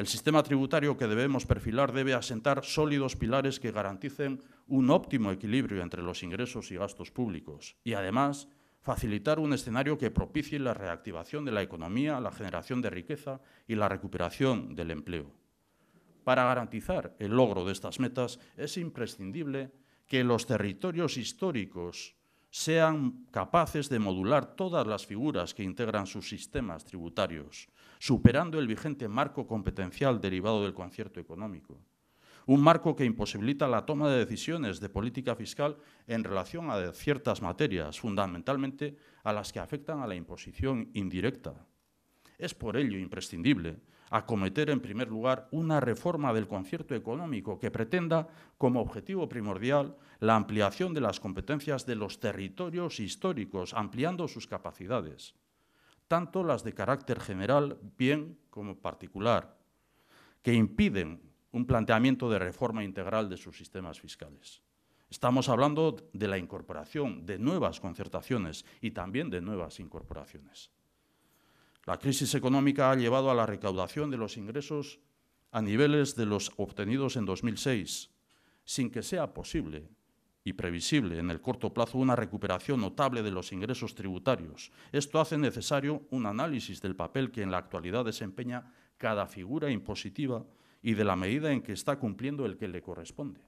El sistema tributario que debemos perfilar debe asentar sólidos pilares que garanticen un óptimo equilibrio entre los ingresos y gastos públicos y, además, facilitar un escenario que propicie la reactivación de la economía, la generación de riqueza y la recuperación del empleo. Para garantizar el logro de estas metas es imprescindible que los territorios históricos sean capaces de modular todas las figuras que integran sus sistemas tributarios, superando el vigente marco competencial derivado del concierto económico. Un marco que imposibilita la toma de decisiones de política fiscal en relación a ciertas materias, fundamentalmente a las que afectan a la imposición indirecta. Es por ello imprescindible acometer en primer lugar una reforma del concierto económico que pretenda como objetivo primordial la ampliación de las competencias de los territorios históricos, ampliando sus capacidades, tanto las de carácter general, bien como particular, que impiden un planteamiento de reforma integral de sus sistemas fiscales. Estamos hablando de la incorporación de nuevas concertaciones y también de nuevas incorporaciones. La crisis económica ha llevado a la recaudación de los ingresos a niveles de los obtenidos en 2006, sin que sea posible y previsible en el corto plazo una recuperación notable de los ingresos tributarios. Esto hace necesario un análisis del papel que en la actualidad desempeña cada figura impositiva y de la medida en que está cumpliendo el que le corresponde.